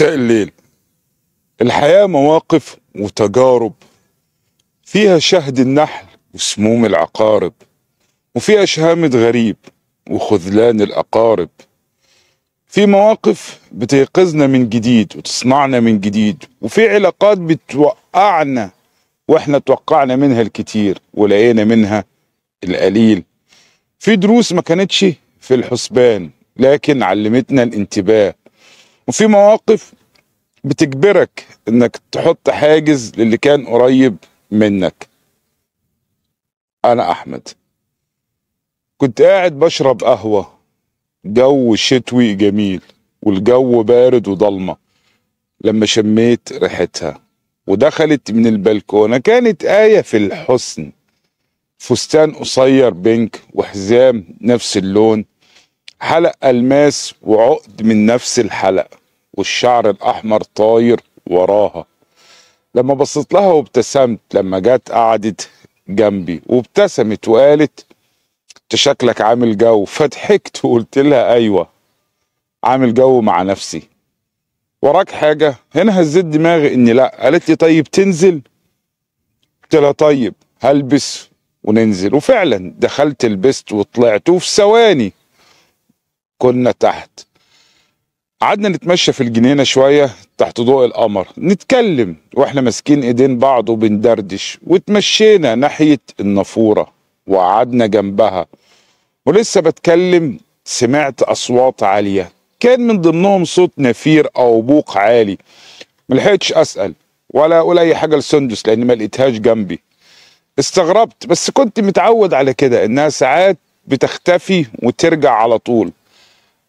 مساء الليل الحياة مواقف وتجارب فيها شهد النحل وسموم العقارب وفيها شهامة غريب وخذلان الأقارب في مواقف بتيقظنا من جديد وتصنعنا من جديد وفي علاقات بتوقعنا واحنا توقعنا منها الكتير ولقينا منها القليل في دروس ما كانتش في الحسبان لكن علمتنا الانتباه وفي مواقف بتجبرك انك تحط حاجز للي كان قريب منك انا احمد كنت قاعد بشرب قهوه جو شتوي جميل والجو بارد وضلمه لما شميت ريحتها ودخلت من البلكونه كانت ايه في الحسن فستان قصير بينك وحزام نفس اللون حلق الماس وعقد من نفس الحلقه والشعر الأحمر طاير وراها لما بصيت لها وابتسمت لما جت قعدت جنبي وابتسمت وقالت انت شكلك عامل جو فضحكت وقلت لها ايوه عامل جو مع نفسي وراك حاجه هنا هزيت دماغي اني لا قالت لي طيب تنزل قلت لها طيب هلبس وننزل وفعلا دخلت لبست وطلعت وفي ثواني كنا تحت قعدنا نتمشى في الجنينه شويه تحت ضوء القمر نتكلم واحنا ماسكين ايدين بعض وبندردش وتمشينا ناحيه النافوره وقعدنا جنبها ولسه بتكلم سمعت اصوات عاليه كان من ضمنهم صوت نفير او بوق عالي ملحقتش اسال ولا اقول اي حاجه لسندس لان ما لقيتهاش جنبي استغربت بس كنت متعود على كده انها ساعات بتختفي وترجع على طول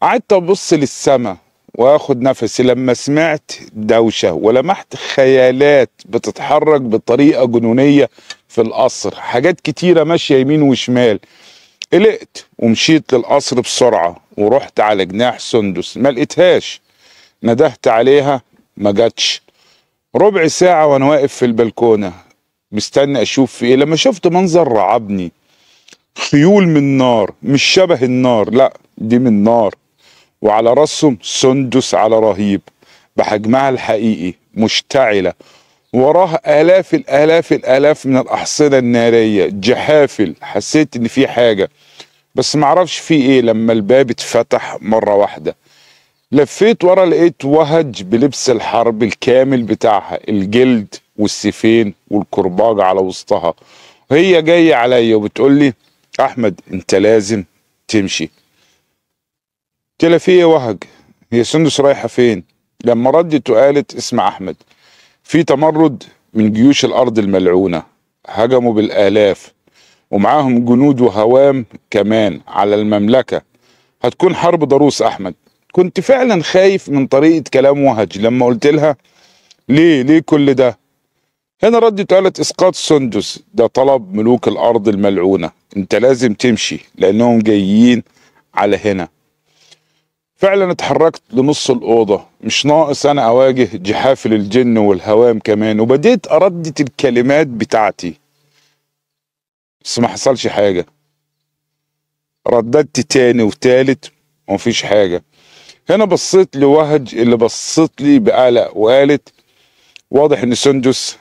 قعدت ابص للسما واخد نفسي لما سمعت دوشه ولمحت خيالات بتتحرك بطريقه جنونيه في القصر حاجات كتيره ماشيه يمين وشمال قلقت ومشيت للقصر بسرعه ورحت على جناح سندس ما لقيتهاش ندهت عليها ما جاتش ربع ساعه وانا واقف في البلكونه مستني اشوف في ايه لما شفت منظر رعبني خيول من نار مش شبه النار لا دي من نار وعلى راسهم سندس على رهيب بحجمها الحقيقي مشتعلة وراها آلاف الآلاف الآلاف من الأحصنة النارية جحافل حسيت إن في حاجة بس معرفش في إيه لما الباب اتفتح مرة واحدة لفيت ورا لقيت وهج بلبس الحرب الكامل بتاعها الجلد والسيفين والكرباج على وسطها هي جاية عليا وبتقول لي أحمد أنت لازم تمشي قلت لها في ايه وهج هي سندس رايحه فين لما ردت وقالت اسمع احمد في تمرد من جيوش الارض الملعونه هجموا بالالاف ومعاهم جنود وهوام كمان على المملكه هتكون حرب ضروس احمد كنت فعلا خايف من طريقه كلام وهج لما قلت لها ليه ليه كل ده هنا ردت قالت اسقاط سندس ده طلب ملوك الارض الملعونه انت لازم تمشي لانهم جايين على هنا فعلا اتحركت لنص الأوضة مش ناقص أنا أواجه جحافل الجن والهوام كمان وبديت أردد الكلمات بتاعتي بس ما حصلش حاجة رددت تاني وتالت ومفيش حاجة هنا بصيت لوهج اللي بصيت لي بقلق وقالت واضح ان سندس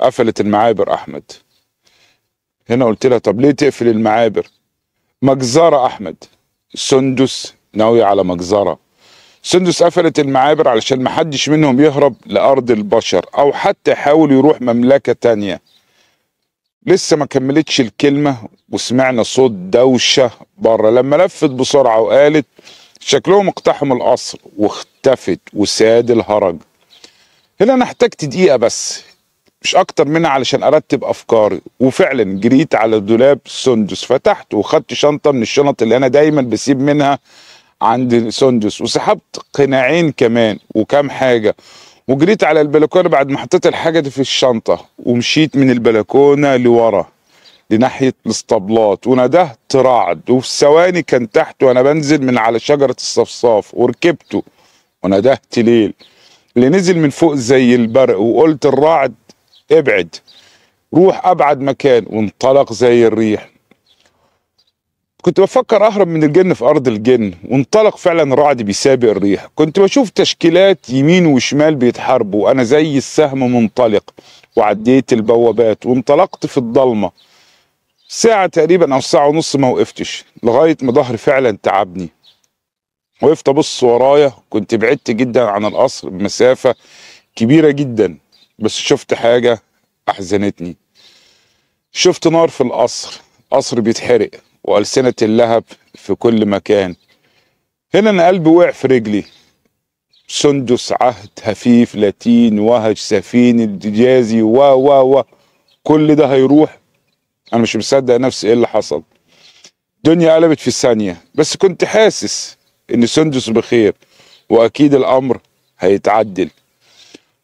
قفلت المعابر احمد هنا قلت لها طب ليه تقفل المعابر مجزرة احمد سندس ناوية على مجزرة سندس قفلت المعابر علشان محدش منهم يهرب لأرض البشر أو حتى يحاول يروح مملكة تانية لسه ما كملتش الكلمة وسمعنا صوت دوشة بره لما لفت بسرعة وقالت شكلهم اقتحموا القصر واختفت وساد الهرج هنا أنا احتجت دقيقة بس مش أكتر منها علشان أرتب أفكاري وفعلا جريت على دولاب سندس فتحت وخدت شنطة من الشنط اللي أنا دايما بسيب منها عند سندس وسحبت قناعين كمان وكام حاجه وجريت على البلكونه بعد ما حطيت الحاجه دي في الشنطه ومشيت من البلكونه لورا لناحيه الاسطبلات ونادهت رعد وفي ثواني كان تحت وانا بنزل من على شجره الصفصاف وركبته ونادهت ليل اللي نزل من فوق زي البرق وقلت الرعد ابعد روح ابعد مكان وانطلق زي الريح كنت بفكر اهرب من الجن في ارض الجن وانطلق فعلا رعد بيسابق الريح كنت بشوف تشكيلات يمين وشمال بيتحاربوا انا زي السهم منطلق وعديت البوابات وانطلقت في الضلمه ساعة تقريبا أو ساعة ونص ما وقفتش لغاية ما ظهري فعلا تعبني وقفت أبص ورايا كنت بعدت جدا عن القصر بمسافة كبيرة جدا بس شفت حاجة أحزنتني شفت نار في القصر قصر بيتحرق وألسنة اللهب في كل مكان هنا أنا قلبي وقع في رجلي سندس عهد هفيف لاتين وهج سفين الدجازي و و و كل ده هيروح أنا مش مصدق نفسي إيه اللي حصل الدنيا قلبت في ثانية بس كنت حاسس إن سندس بخير وأكيد الأمر هيتعدل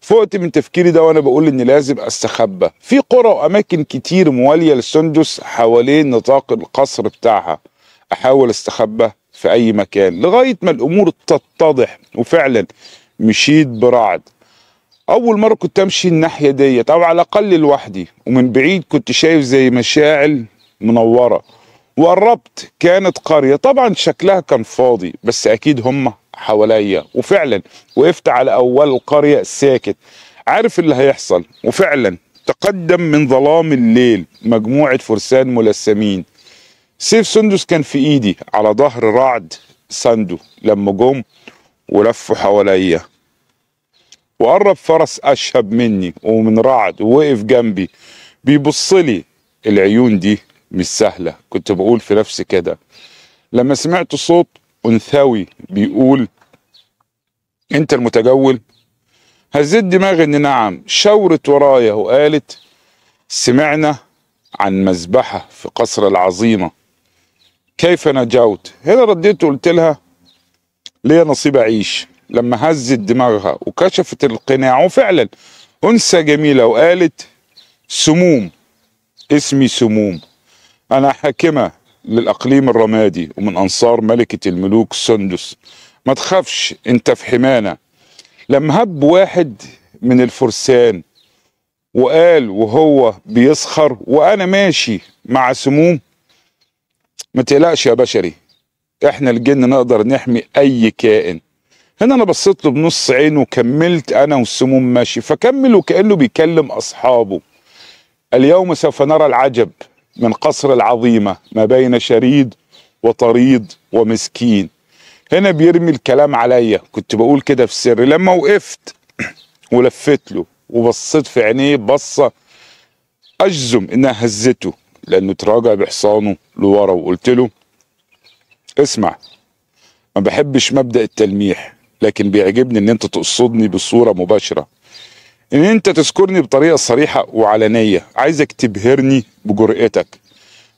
فقت من تفكيري ده وانا بقول ان لازم استخبى في قرى واماكن كتير مواليه للسندس حوالين نطاق القصر بتاعها احاول استخبى في اي مكان لغايه ما الامور تتضح وفعلا مشيت برعد اول مره كنت امشي الناحيه ديت او على الاقل لوحدي ومن بعيد كنت شايف زي مشاعل منوره وقربت كانت قريه طبعا شكلها كان فاضي بس اكيد هم حواليا وفعلا وقفت على أول قرية ساكت عارف اللي هيحصل وفعلا تقدم من ظلام الليل مجموعة فرسان ملثمين سيف سندس كان في إيدي على ظهر رعد سندو لما جم ولفوا حواليا وقرب فرس أشهب مني ومن رعد ووقف جنبي بيبصلي العيون دي مش سهلة كنت بقول في نفسي كده لما سمعت صوت انثوي بيقول انت المتجول هزيت دماغي ان نعم شاورت ورايا وقالت سمعنا عن مذبحة في قصر العظيمة كيف نجوت هنا رديت وقلت لها ليا نصيب اعيش لما هزت دماغها وكشفت القناع وفعلا انثى جميلة وقالت سموم اسمي سموم انا حاكمة للأقليم الرمادي ومن أنصار ملكة الملوك سندس ما تخافش أنت في حمانا لما هب واحد من الفرسان وقال وهو بيسخر وأنا ماشي مع سموم ما تقلقش يا بشري احنا الجن نقدر نحمي اي كائن هنا انا بصيت له بنص عينه وكملت انا والسموم ماشي فكمل وكانه بيكلم اصحابه اليوم سوف نرى العجب من قصر العظيمة ما بين شريد وطريد ومسكين هنا بيرمي الكلام عليا كنت بقول كده في السر لما وقفت ولفت له وبصيت في عينيه بصة أجزم إنها هزته لأنه تراجع بحصانه لورا وقلت له اسمع ما بحبش مبدأ التلميح لكن بيعجبني إن أنت تقصدني بصورة مباشرة ان انت تذكرني بطريقه صريحه وعلنيه عايزك تبهرني بجرأتك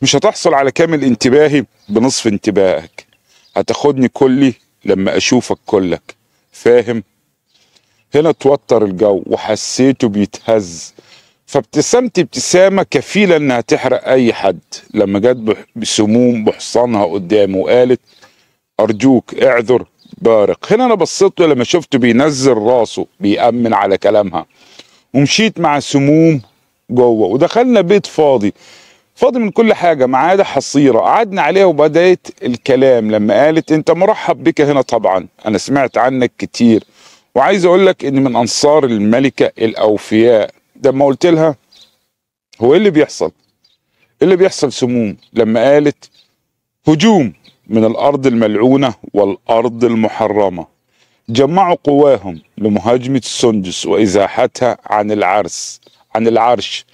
مش هتحصل على كامل انتباهي بنصف انتباهك هتاخدني كلي لما اشوفك كلك فاهم هنا اتوتر الجو وحسيته بيتهز فابتسمت ابتسامه كفيله انها تحرق اي حد لما جت بسموم بحصانها قدامه وقالت ارجوك اعذر بارق هنا انا بصيت لما شفته بينزل راسه بيأمن على كلامها ومشيت مع سموم جوه ودخلنا بيت فاضي فاضي من كل حاجة ما عدا حصيرة قعدنا عليها وبدأت الكلام لما قالت انت مرحب بك هنا طبعا انا سمعت عنك كتير وعايز اقول لك ان من انصار الملكة الاوفياء ده ما قلت لها هو ايه اللي بيحصل ايه اللي بيحصل سموم لما قالت هجوم من الأرض الملعونة والأرض المحرمة جمعوا قواهم لمهاجمة السندس وإزاحتها عن العرس عن العرش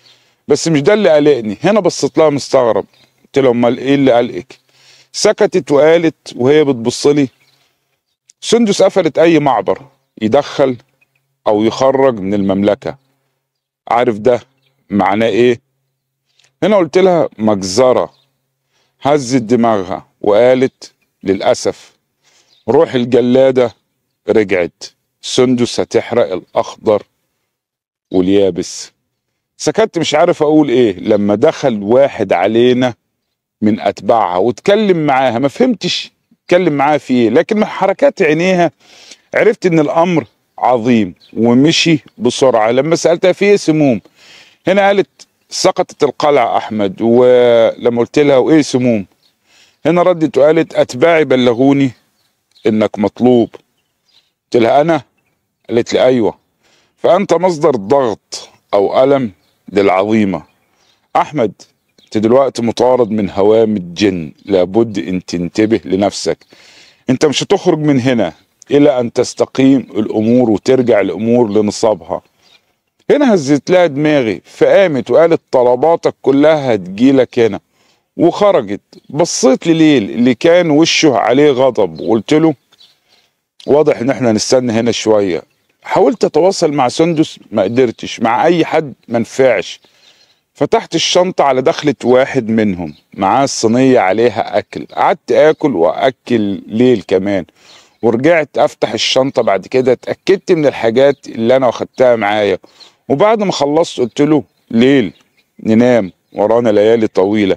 بس مش ده اللي قلقني هنا بصيت لها مستغرب قلت لهم امال ايه اللي قلقك سكتت وقالت وهي بتبص لي سندس قفلت اي معبر يدخل او يخرج من المملكه عارف ده معناه ايه هنا قلت لها مجزره هزت دماغها وقالت للأسف روح الجلادة رجعت سندس هتحرق الأخضر واليابس سكت مش عارف أقول إيه لما دخل واحد علينا من أتباعها واتكلم معاها ما فهمتش اتكلم معاها في إيه لكن من حركات عينيها عرفت إن الأمر عظيم ومشي بسرعة لما سألتها في إيه سموم هنا قالت سقطت القلعة أحمد ولما قلت لها وإيه سموم هنا ردت وقالت أتباعي بلغوني إنك مطلوب قلت لها أنا قالت لي أيوة فأنت مصدر ضغط أو ألم للعظيمة أحمد أنت دلوقتي مطارد من هوام الجن لابد أن تنتبه لنفسك أنت مش هتخرج من هنا إلى أن تستقيم الأمور وترجع الأمور لنصابها هنا هزت لها دماغي فقامت وقالت طلباتك كلها هتجيلك هنا وخرجت بصيت لليل اللي كان وشه عليه غضب وقلت له واضح ان احنا نستنى هنا شويه حاولت اتواصل مع سندس ما قدرتش مع اي حد ما نفعش فتحت الشنطة على دخلة واحد منهم معاه الصينية عليها أكل قعدت آكل وأكل ليل كمان ورجعت أفتح الشنطة بعد كده اتأكدت من الحاجات اللي أنا واخدتها معايا وبعد ما خلصت قلت له ليل ننام ورانا ليالي طويله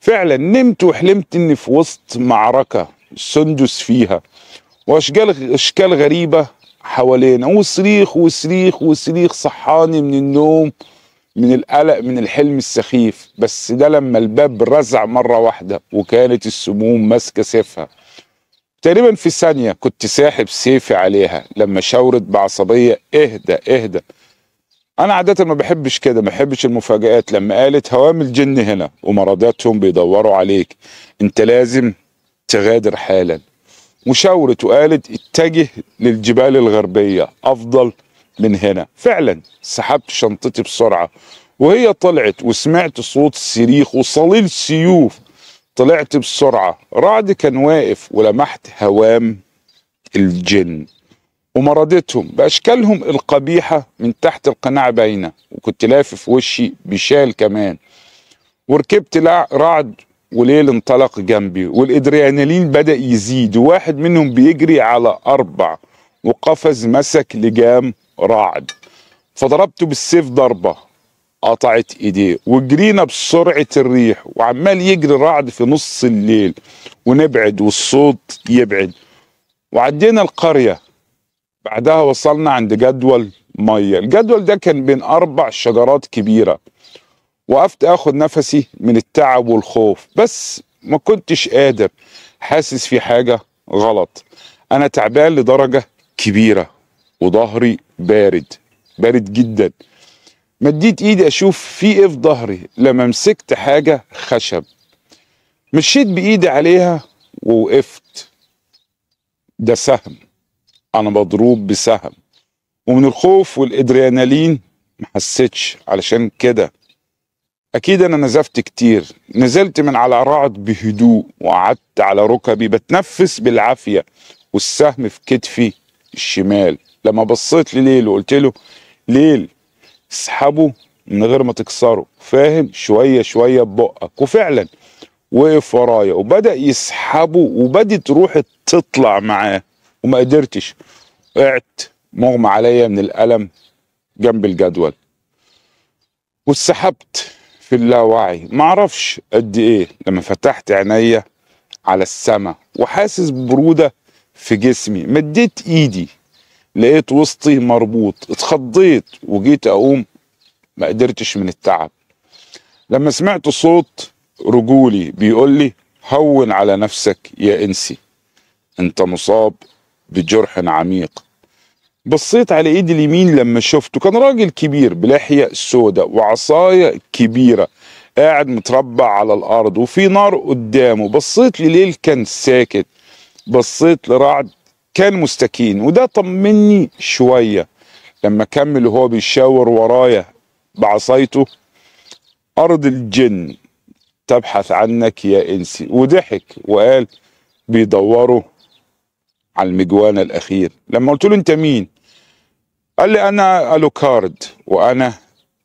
فعلا نمت وحلمت اني في وسط معركه سندس فيها واشكال اشكال غريبه حوالينا وصريخ وصريخ وصريخ صحاني من النوم من القلق من الحلم السخيف بس ده لما الباب رزع مرة واحدة وكانت السموم ماسكة سيفها تقريبا في ثانية كنت ساحب سيفي عليها لما شاورت بعصبية اهدى اهدى انا عاده ما بحبش كده ما بحبش المفاجآت لما قالت هوام الجن هنا ومرضاتهم بيدوروا عليك انت لازم تغادر حالا وشاورت وقالت اتجه للجبال الغربيه افضل من هنا فعلا سحبت شنطتي بسرعه وهي طلعت وسمعت صوت صريخ وصليل سيوف طلعت بسرعه رعد كان واقف ولمحت هوام الجن ومرضتهم باشكالهم القبيحه من تحت القناع باينه وكنت لافف وشي بشال كمان وركبت رعد وليل انطلق جنبي والادرينالين بدا يزيد وواحد منهم بيجري على اربع وقفز مسك لجام رعد فضربته بالسيف ضربه قطعت ايديه وجرينا بسرعه الريح وعمال يجري رعد في نص الليل ونبعد والصوت يبعد وعدينا القريه بعدها وصلنا عند جدول ميه الجدول ده كان بين اربع شجرات كبيره وقفت اخد نفسي من التعب والخوف بس ما كنتش قادر حاسس في حاجه غلط انا تعبان لدرجه كبيره وظهري بارد بارد جدا مديت ايدي اشوف في ايه في ظهري لما مسكت حاجه خشب مشيت بايدي عليها ووقفت ده سهم انا مضروب بسهم ومن الخوف والادرينالين ما حسيتش علشان كده اكيد انا نزفت كتير نزلت من على رعد بهدوء وقعدت على ركبي بتنفس بالعافيه والسهم في كتفي الشمال لما بصيت لليل وقلت له ليل اسحبه من غير ما تكسره فاهم شويه شويه ببقك وفعلا وقف ورايا وبدا يسحبه وبدت روحي تطلع معاه وما قدرتش وقعت مغمى عليا من الألم جنب الجدول واتسحبت في اللاوعي معرفش قد ايه لما فتحت عينيا على السما وحاسس ببرودة في جسمي مديت ايدي لقيت وسطي مربوط اتخضيت وجيت اقوم ما قدرتش من التعب لما سمعت صوت رجولي بيقول لي هون على نفسك يا انسي انت مصاب بجرح عميق بصيت على ايدي اليمين لما شفته كان راجل كبير بلحية سوداء وعصاية كبيرة قاعد متربع على الارض وفي نار قدامه بصيت لليل كان ساكت بصيت لرعد كان مستكين وده طمني شوية لما كمل وهو بيشاور ورايا بعصايته أرض الجن تبحث عنك يا إنسي وضحك وقال بيدوروا على المجوان الاخير لما قلت له انت مين قال لي انا الوكارد وانا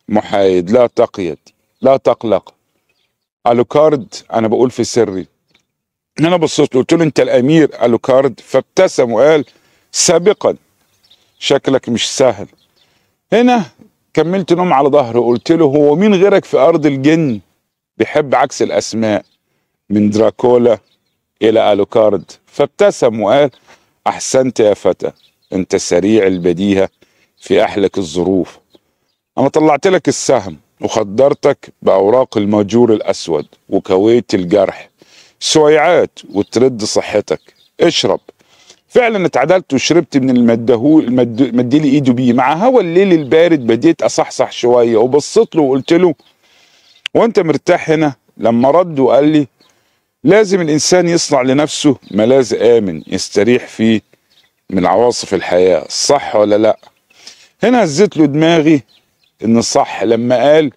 محايد لا تقيد لا تقلق الوكارد انا بقول في سري ان انا بصيت قلت له انت الامير الوكارد فابتسم وقال سابقا شكلك مش سهل هنا كملت نوم على ظهره قلت له هو مين غيرك في ارض الجن بيحب عكس الاسماء من دراكولا الى الوكارد فابتسم وقال أحسنت يا فتى أنت سريع البديهة في أحلك الظروف أنا طلعت لك السهم وخدرتك بأوراق الماجور الأسود وكويت الجرح سويعات وترد صحتك اشرب فعلا اتعدلت وشربت من المد... مديلي ايده بيه مع هوا الليل البارد بديت اصحصح شويه وبصيت له وقلت له وانت مرتاح هنا لما رد وقال لي لازم الإنسان يصنع لنفسه ملاذ آمن يستريح فيه من عواصف الحياة صح ولا لأ هنا هزت له دماغي إن صح لما قال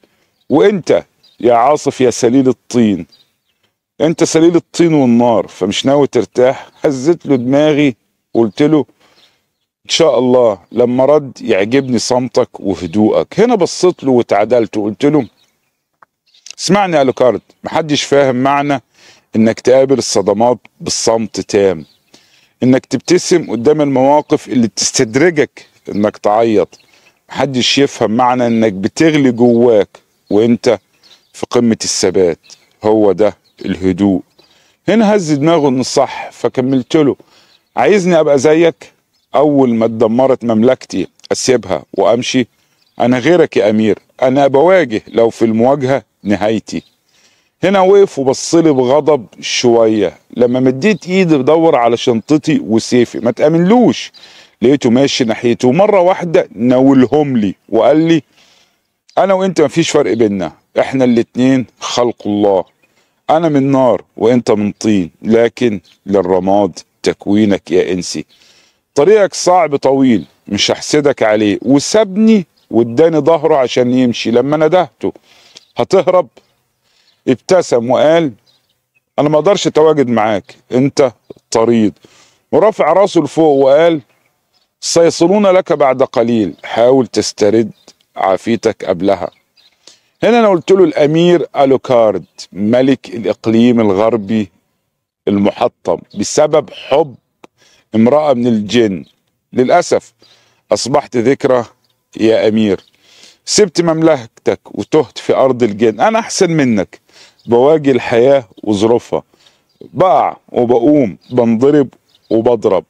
وإنت يا عاصف يا سليل الطين انت سليل الطين والنار فمش ناوي ترتاح هزت له دماغي قلت له ان شاء الله لما رد يعجبني صمتك وهدوءك هنا بصيت له وتعادلت وقلت له اسمعني يا لوكارد محدش فاهم معنى انك تقابل الصدمات بالصمت تام انك تبتسم قدام المواقف اللي بتستدرجك انك تعيط محدش يفهم معنى انك بتغلي جواك وانت في قمة الثبات هو ده الهدوء هنا هز دماغه ان صح فكملت له عايزني ابقى زيك اول ما اتدمرت مملكتي اسيبها وامشي انا غيرك يا امير انا بواجه لو في المواجهة نهايتي هنا وقف وبص لي بغضب شويه لما مديت ايدي بدور على شنطتي وسيفي ما تامنلوش لقيته ماشي ناحيتي ومره واحده ناولهم لي وقال لي انا وانت مفيش فرق بينا احنا الاتنين خلق الله انا من نار وانت من طين لكن للرماد تكوينك يا انسي طريقك صعب طويل مش هحسدك عليه وسابني واداني ظهره عشان يمشي لما ندهته هتهرب ابتسم وقال انا ما اقدرش اتواجد معاك انت طريد ورفع راسه لفوق وقال سيصلون لك بعد قليل حاول تسترد عافيتك قبلها هنا انا قلت له الامير الوكارد ملك الاقليم الغربي المحطم بسبب حب امراه من الجن للاسف اصبحت ذكرى يا امير سبت مملكتك وتهت في ارض الجن انا احسن منك بواجه الحياة وظروفها بقع وبقوم بنضرب وبضرب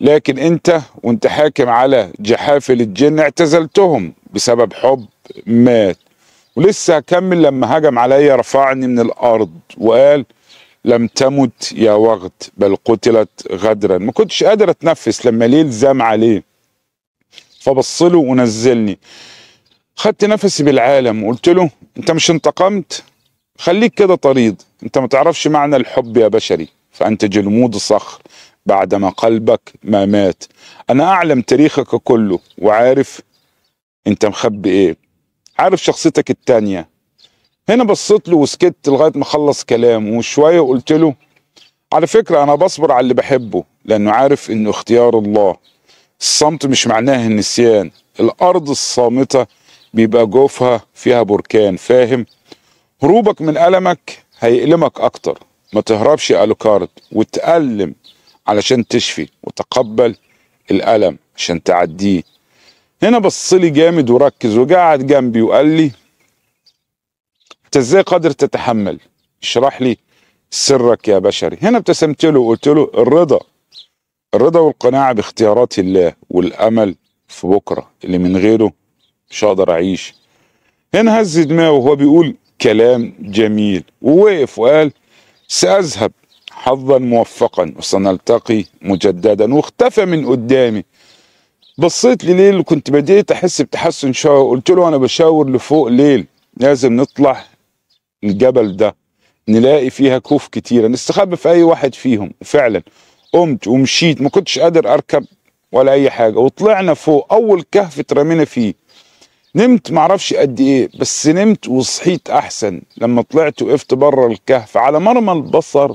لكن انت وانت حاكم على جحافل الجن اعتزلتهم بسبب حب مات ولسه هكمل لما هجم عليا رفعني من الارض وقال لم تمت يا وغد بل قتلت غدرا ما كنتش قادر اتنفس لما ليل زام عليه فبص له ونزلني خدت نفسي بالعالم وقلت له انت مش انتقمت خليك كده طريد انت ما تعرفش معنى الحب يا بشري فانت جلمود صخر بعدما قلبك ما مات انا اعلم تاريخك كله وعارف انت مخبي ايه عارف شخصيتك التانية هنا بصيت له وسكت لغاية ما خلص كلامه وشوية قلت له على فكرة انا بصبر على اللي بحبه لانه عارف انه اختيار الله الصمت مش معناه النسيان الارض الصامتة بيبقى جوفها فيها بركان فاهم هروبك من ألمك هيألمك أكتر ما تهربش يا ألوكارد وتألم علشان تشفي وتقبل الألم عشان تعديه هنا بص لي جامد وركز وقعد جنبي وقال لي انت ازاي قادر تتحمل اشرح لي سرك يا بشري هنا ابتسمت له وقلت له الرضا الرضا والقناعة باختيارات الله والأمل في بكرة اللي من غيره مش هقدر أعيش هنا هز دماغه وهو بيقول كلام جميل ووقف وقال سأذهب حظا موفقا وسنلتقي مجددا واختفى من قدامي بصيت لليل وكنت بديت احس بتحسن شاور قلت له انا بشاور لفوق ليل لازم نطلع الجبل ده نلاقي فيها كوف كتيرة نستخبى في اي واحد فيهم فعلا قمت ومشيت ما كنتش قادر اركب ولا اي حاجة وطلعنا فوق اول كهف اترمينا فيه نمت معرفش قد ايه بس نمت وصحيت احسن لما طلعت وقفت بره الكهف على مرمى البصر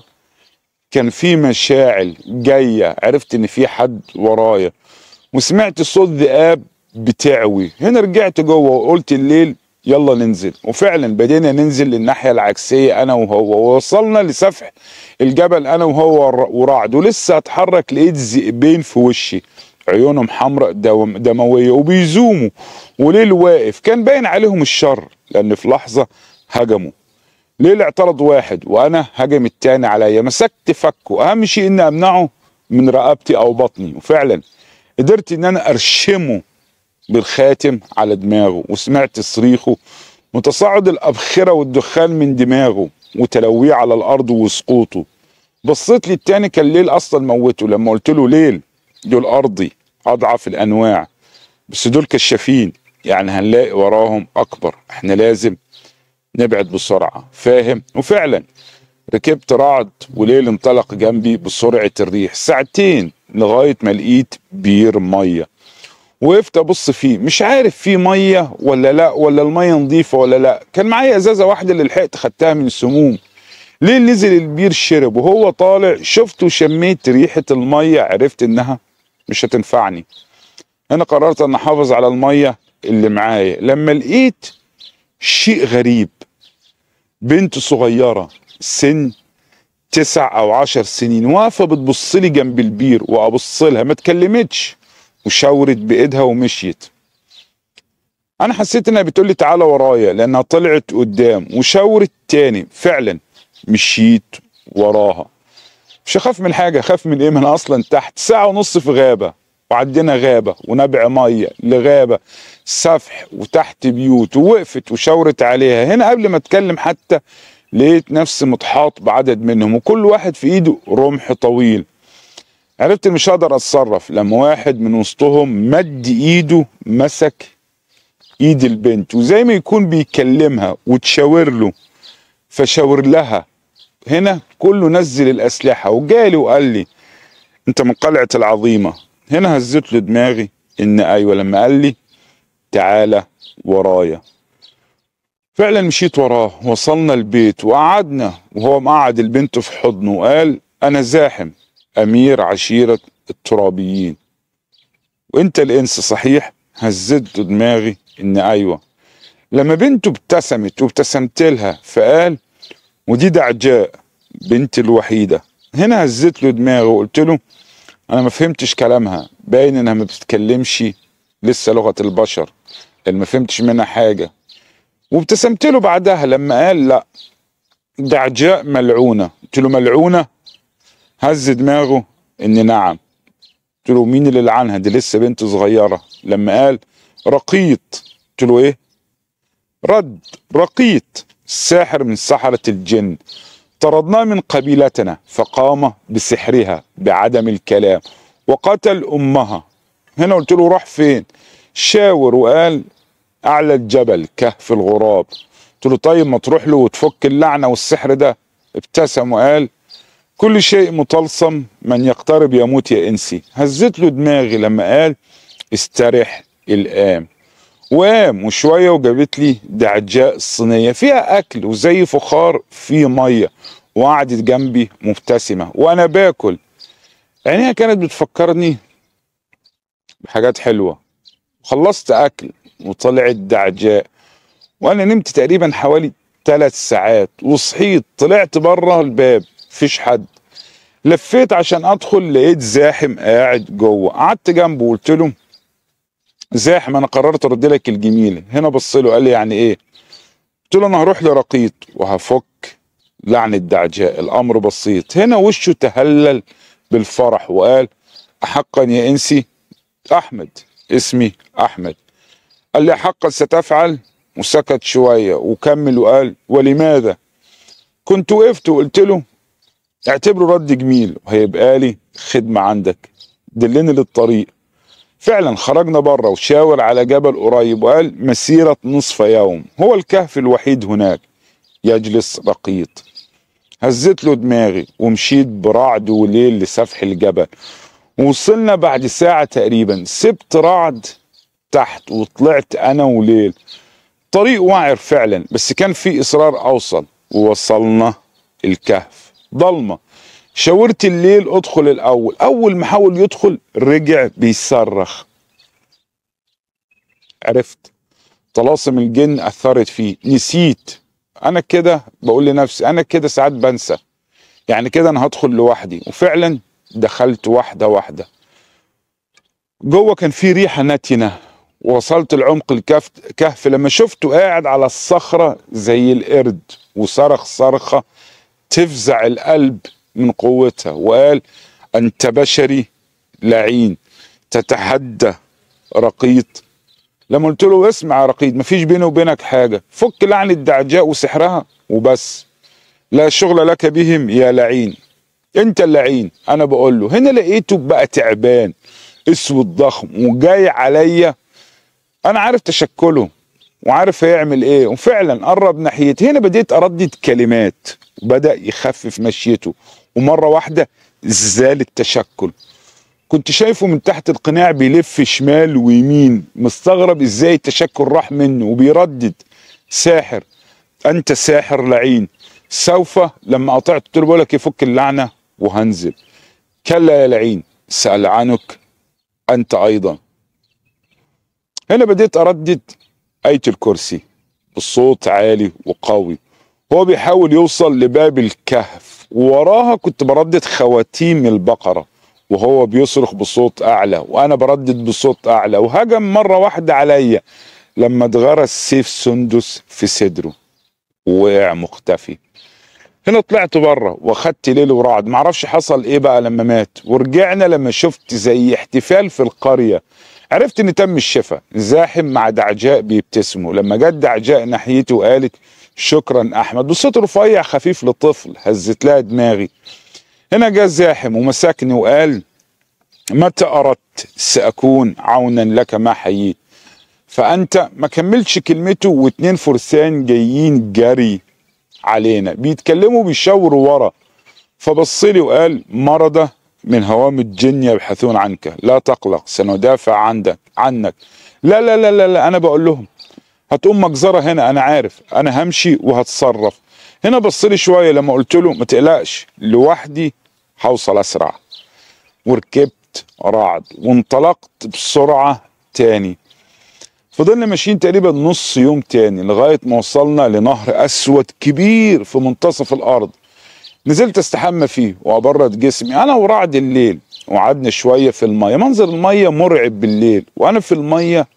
كان في مشاعل جايه عرفت ان في حد ورايا وسمعت صوت ذئاب بتعوي هنا رجعت جوه وقلت الليل يلا ننزل وفعلا بدينا ننزل للناحية العكسية أنا وهو ووصلنا لسفح الجبل أنا وهو ورعد ولسه هتحرك لقيت ذئبين في وشي عيونهم حمراء دمويه وبيزوموا وليل واقف كان باين عليهم الشر لان في لحظه هجموا ليل اعترض واحد وانا هجم التاني عليا مسكت فكه اهم شيء اني امنعه من رقبتي او بطني وفعلا قدرت ان انا ارشمه بالخاتم على دماغه وسمعت صريخه وتصاعد الابخره والدخان من دماغه وتلويه على الارض وسقوطه بصيت للتاني كان ليل اصلا موته لما قلت له ليل دول ارضي اضعف الانواع بس دول كشافين يعني هنلاقي وراهم اكبر احنا لازم نبعد بسرعه فاهم وفعلا ركبت رعد وليل انطلق جنبي بسرعه الريح ساعتين لغايه ما لقيت بير ميه وقفت ابص فيه مش عارف فيه ميه ولا لا ولا الميه نظيفه ولا لا كان معايا ازازه واحده اللي لحقت خدتها من السموم ليه نزل البير شرب وهو طالع شفت وشميت ريحه الميه عرفت انها مش هتنفعني انا قررت ان احافظ على الميه اللي معايا لما لقيت شيء غريب بنت صغيره سن تسع او عشر سنين واقفه بتبص لي جنب البير وابص لها ما اتكلمتش وشاورت بايدها ومشيت انا حسيت انها بتقول لي تعالى ورايا لانها طلعت قدام وشاورت تاني فعلا مشيت وراها مش هخاف من حاجه اخاف من ايه ما انا اصلا تحت ساعه ونص في غابه وعدينا غابه ونبع ميه لغابه سفح وتحت بيوت ووقفت وشاورت عليها هنا قبل ما اتكلم حتى لقيت نفسي متحاط بعدد منهم وكل واحد في ايده رمح طويل عرفت مش هقدر اتصرف لما واحد من وسطهم مد ايده مسك ايد البنت وزي ما يكون بيكلمها وتشاور له فشاور لها هنا كله نزل الاسلحه وجالي وقال لي انت من قلعه العظيمه هنا هزت له دماغي ان ايوه لما قال لي تعالى ورايا فعلا مشيت وراه وصلنا البيت وقعدنا وهو مقعد البنت في حضنه وقال انا زاحم امير عشيره الترابيين وانت الانس صحيح هزت دماغي ان ايوه لما بنته ابتسمت وابتسمت لها فقال ودي دعجاء بنتي الوحيده هنا هزت له دماغه وقلت له انا ما فهمتش كلامها باين انها ما بتتكلمش لسه لغه البشر اللي يعني ما فهمتش منها حاجه وابتسمت له بعدها لما قال لا دعجاء عجاء ملعونه قلت له ملعونه هز دماغه ان نعم قلت له مين اللي لعنها دي لسه بنت صغيره لما قال رقيط قلت له ايه رد رقيط الساحر من سحره الجن طردناه من قبيلتنا فقام بسحرها بعدم الكلام وقتل أمها هنا قلت له راح فين شاور وقال أعلى الجبل كهف الغراب قلت له طيب ما تروح له وتفك اللعنة والسحر ده ابتسم وقال كل شيء مطلسم من يقترب يموت يا إنسي هزت له دماغي لما قال استرح الآن وقام وشويه وجابت لي دعجاء الصينيه فيها اكل وزي فخار فيه ميه وقعدت جنبي مبتسمه وانا باكل عينيها كانت بتفكرني بحاجات حلوه خلصت اكل وطلعت دعجاء وانا نمت تقريبا حوالي ثلاث ساعات وصحيت طلعت بره الباب مفيش حد لفيت عشان ادخل لقيت زاحم قاعد جوه قعدت جنبه وقلت له زاحم انا قررت ارد لك الجميله هنا بص له قال لي يعني ايه قلت له انا هروح لرقيط وهفك لعن الدعجاء الامر بسيط هنا وشه تهلل بالفرح وقال احقا يا انسي احمد اسمي احمد قال لي حقا ستفعل وسكت شويه وكمل وقال ولماذا كنت وقفت وقلت له اعتبره رد جميل وهيبقى لي خدمه عندك دلني للطريق فعلا خرجنا بره وشاور على جبل قريب وقال مسيرة نصف يوم هو الكهف الوحيد هناك يجلس رقيط هزت له دماغي ومشيت برعد وليل لسفح الجبل ووصلنا بعد ساعة تقريبا سبت رعد تحت وطلعت أنا وليل طريق وعر فعلا بس كان في إصرار أوصل ووصلنا الكهف ضلمة شاورت الليل ادخل الاول اول ما حاول يدخل رجع بيصرخ عرفت طلاسم الجن اثرت فيه نسيت انا كده بقول لنفسي انا كده ساعات بنسى يعني كده انا هدخل لوحدي وفعلا دخلت واحده واحده جوه كان في ريحه نتنه وصلت العمق الكهف كهف لما شفته قاعد على الصخره زي القرد وصرخ صرخه تفزع القلب من قوتها وقال أنت بشري لعين تتحدى رقيط لما قلت له اسمع يا رقيط مفيش بيني وبينك حاجة فك لعنة دعجاء وسحرها وبس لا شغل لك بهم يا لعين انت اللعين انا بقول له هنا لقيته بقى تعبان اسود ضخم وجاي عليا انا عارف تشكله وعارف هيعمل ايه وفعلا قرب ناحيتي هنا بديت اردد كلمات وبدا يخفف مشيته ومره واحده زال التشكل كنت شايفه من تحت القناع بيلف شمال ويمين مستغرب ازاي التشكل راح منه وبيردد ساحر انت ساحر لعين سوف لما قطعت قلت له بقول لك يفك إيه، اللعنه وهنزل كلا يا لعين سألعنك انت ايضا هنا بديت اردد ايه الكرسي بصوت عالي وقوي هو بيحاول يوصل لباب الكهف وراها كنت بردد خواتيم البقرة وهو بيصرخ بصوت أعلى وأنا بردد بصوت أعلى وهجم مرة واحدة عليا لما اتغرس سيف سندس في صدره ووقع مختفي هنا طلعت بره واخدت ليل ورعد معرفش حصل ايه بقى لما مات ورجعنا لما شفت زي احتفال في القريه عرفت ان تم الشفاء زاحم مع دعجاء بيبتسموا لما جت دعجاء ناحيته وقالت شكرا احمد بصيت رفيع خفيف لطفل هزت لها دماغي هنا جاء زاحم ومسكني وقال متى اردت ساكون عونا لك ما حييت فانت ما كملتش كلمته واتنين فرسان جايين جري علينا بيتكلموا بيشاوروا ورا فبصلي وقال مرضه من هوام الجن يبحثون عنك لا تقلق سندافع عنك عنك لا لا لا لا, لا أنا بقول لهم هتقوم مجزرة هنا أنا عارف أنا همشي وهتصرف هنا بص لي شوية لما قلت له ما تقلقش لوحدي هوصل أسرع وركبت رعد وانطلقت بسرعة تاني فضلنا ماشيين تقريبا نص يوم تاني لغاية ما وصلنا لنهر أسود كبير في منتصف الأرض نزلت استحمى فيه وابرد جسمي انا ورعد الليل وقعدنا شويه في الميه منظر الميه مرعب بالليل وانا في الميه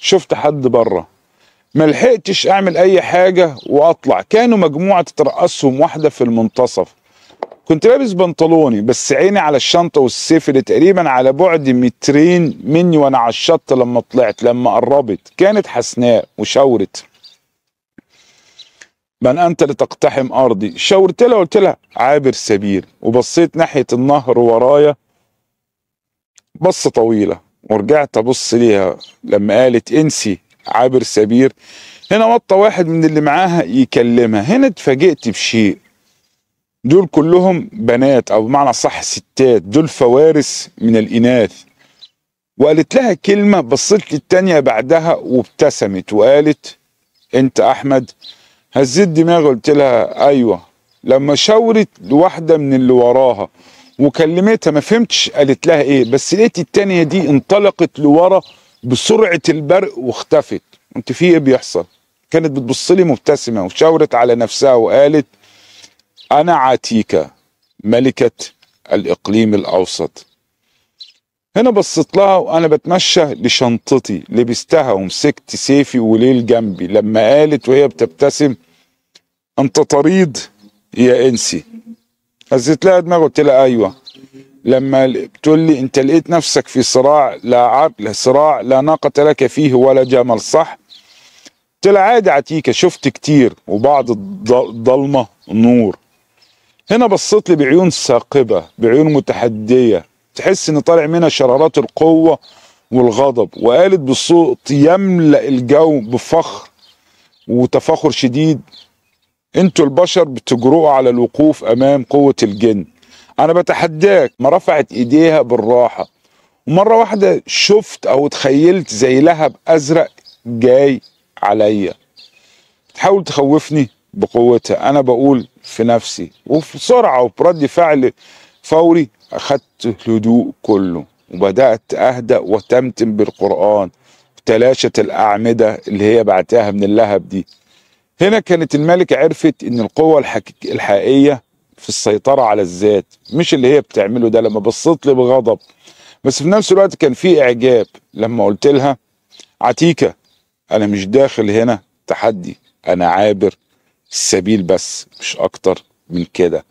شفت حد بره ما لحقتش اعمل اي حاجه واطلع كانوا مجموعه تترقصهم واحده في المنتصف كنت لابس بنطلوني بس عيني على الشنطه والسيف اللي تقريبا على بعد مترين مني وانا على الشط لما طلعت لما قربت كانت حسناء وشاورت من أنت لتقتحم أرضي شاورت لها قلت لها عابر سبيل وبصيت ناحية النهر ورايا بصة طويلة ورجعت أبص ليها لما قالت انسي عابر سبيل هنا وطى واحد من اللي معاها يكلمها هنا اتفاجئت بشيء دول كلهم بنات أو بمعنى صح ستات دول فوارس من الإناث وقالت لها كلمة بصيت للتانية بعدها وابتسمت وقالت أنت أحمد هزيت دماغي قلت لها ايوه لما شاورت لواحده من اللي وراها وكلمتها ما فهمتش قالت لها ايه بس لقيت التانيه دي انطلقت لورا بسرعه البرق واختفت انت في ايه بيحصل كانت بتبص لي مبتسمه وشاورت على نفسها وقالت انا عتيكه ملكه الاقليم الاوسط هنا بصيت لها وانا بتمشى لشنطتي لبستها ومسكت سيفي وليل جنبي لما قالت وهي بتبتسم انت طريد يا انسي هزيت لها دماغي قلت لها ايوه لما بتقول لي انت لقيت نفسك في صراع لا عقل صراع لا ناقة لك فيه ولا جمل صح قلت لها عادي عتيكة شفت كتير وبعض الضلمة نور هنا بصيت لي بعيون ثاقبة بعيون متحدية تحس ان طالع منها شرارات القوه والغضب وقالت بصوت يملا الجو بفخر وتفاخر شديد انتوا البشر بتجرؤوا على الوقوف امام قوه الجن انا بتحداك ما رفعت ايديها بالراحه ومره واحده شفت او تخيلت زي لهب ازرق جاي عليا تحاول تخوفني بقوتها انا بقول في نفسي وبسرعه وبرد فعل فوري أخذت الهدوء كله وبدأت أهدأ وتمتم بالقرآن تلاشت الأعمدة اللي هي بعتها من اللهب دي هنا كانت الملكة عرفت إن القوة الحقيقية في السيطرة على الذات مش اللي هي بتعمله ده لما بصيت لي بغضب بس في نفس الوقت كان في إعجاب لما قلت لها عتيكة أنا مش داخل هنا تحدي أنا عابر السبيل بس مش أكتر من كده